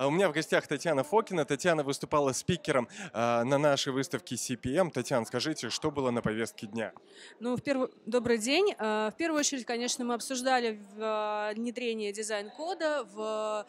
А у меня в гостях Татьяна Фокина. Татьяна выступала спикером а, на нашей выставке CPM. Татьяна, скажите, что было на повестке дня? Ну, в перв... добрый день. А, в первую очередь, конечно, мы обсуждали внедрение дизайн-кода в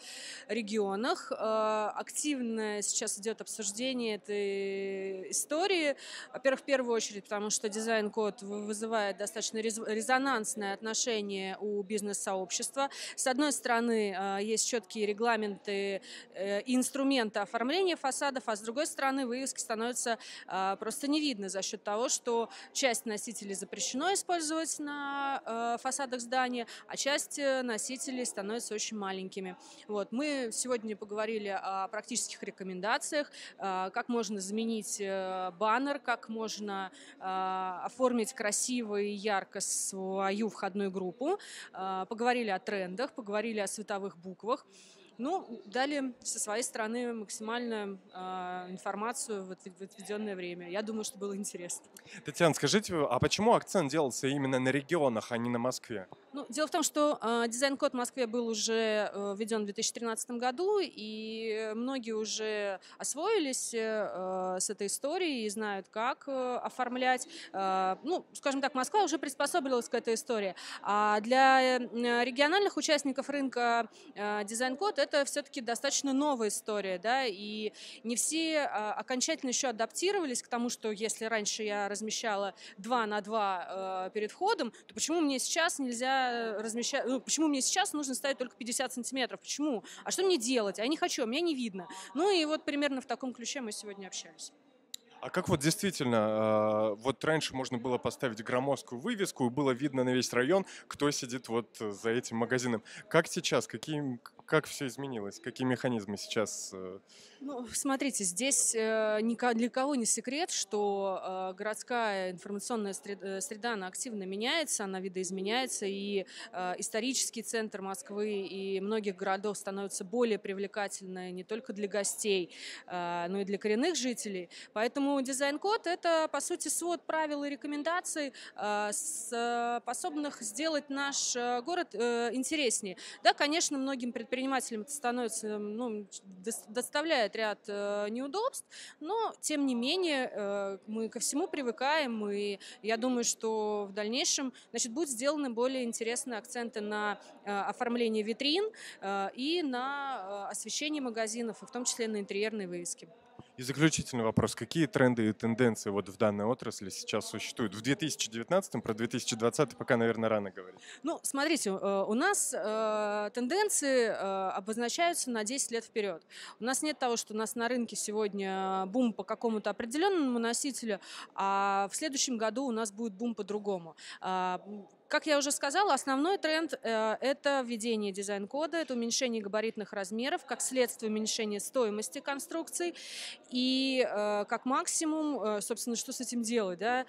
регионах. Активно сейчас идет обсуждение этой истории. Во-первых, в первую очередь, потому что дизайн-код вызывает достаточно резонансное отношение у бизнес-сообщества. С одной стороны, есть четкие регламенты Э, инструменты оформления фасадов, а с другой стороны вывески становятся а, просто не видны за счет того, что часть носителей запрещено использовать на э, фасадах здания, а часть э, носителей становятся очень маленькими. Вот. Мы сегодня поговорили о практических рекомендациях, как можно заменить баннер, как можно оформить красиво и ярко свою входную группу. Поговорили о трендах, поговорили о световых буквах. Ну, дали со своей стороны максимальную э, а, информацию в отведенное время. Я думаю, что было интересно. Татьяна, скажите, а почему акцент делался именно на регионах, а не на Москве? Ну, дело в том, что э, дизайн-код в Москве был уже э, введен в 2013 году, и многие уже освоились э, с этой историей и знают, как э, оформлять. Э, ну, скажем так, Москва уже приспособилась к этой истории. А для э, региональных участников рынка э, дизайн-код это все-таки достаточно новая история, да, и не все э, окончательно еще адаптировались к тому, что если раньше я размещала 2 на 2 э, перед входом, то почему мне сейчас нельзя размещаю, ну, почему мне сейчас нужно ставить только 50 сантиметров, почему, а что мне делать, а я не хочу, меня не видно. Ну и вот примерно в таком ключе мы сегодня общались. А как вот действительно, а, вот раньше можно было поставить громоздкую вывеску, и было видно на весь район, кто сидит вот за этим магазином. Как сейчас? Какие как все изменилось? Какие механизмы сейчас? Э, ну, смотрите, здесь э, для кого не секрет, что э, городская информационная среда, она активно меняется, она видоизменяется, и исторический центр Москвы и многих городов становится более привлекательной не только для гостей, но и для коренных жителей. Поэтому дизайн-код — это, по сути, свод правил и рекомендаций, способных сделать наш город интереснее. Да, конечно, многим предпринимателям предпринимателям это становится, ну, доставляет ряд э, неудобств, но, тем не менее, э, мы ко всему привыкаем, и я думаю, что в дальнейшем, значит, будут сделаны более интересные акценты на э, оформление витрин и на освещение магазинов, и в том числе на интерьерные вывески. И заключительный вопрос. Какие тренды и тенденции вот в данной отрасли сейчас существуют? В 2019, про 2020 пока, наверное, рано говорить. Ну, смотрите, э, у нас э, тенденции э, обозначаются на 10 лет вперед. У нас нет того, что у нас на рынке сегодня бум по какому-то определенному носителю, а в следующем году у нас будет бум по-другому а, как я уже сказала, основной тренд э, это введение дизайн-кода, это уменьшение габаритных размеров, как следствие уменьшения стоимости конструкций и э, как максимум, э, собственно, что с этим делать. Да?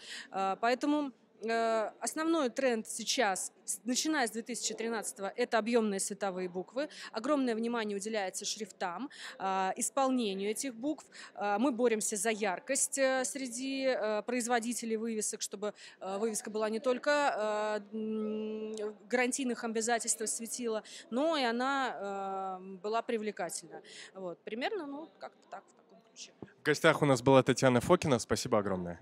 поэтому Э, основной тренд сейчас, начиная с 2013 это объемные световые буквы. Огромное внимание уделяется шрифтам, а, исполнению этих букв. А, мы боремся за яркость э, среди э, производителей вывесок, чтобы вывеска была не только гарантийных обязательств светила, но и она была привлекательна. Вот. Примерно, ну, как-то так, в таком ключе. В гостях у нас была Татьяна Фокина. Спасибо огромное.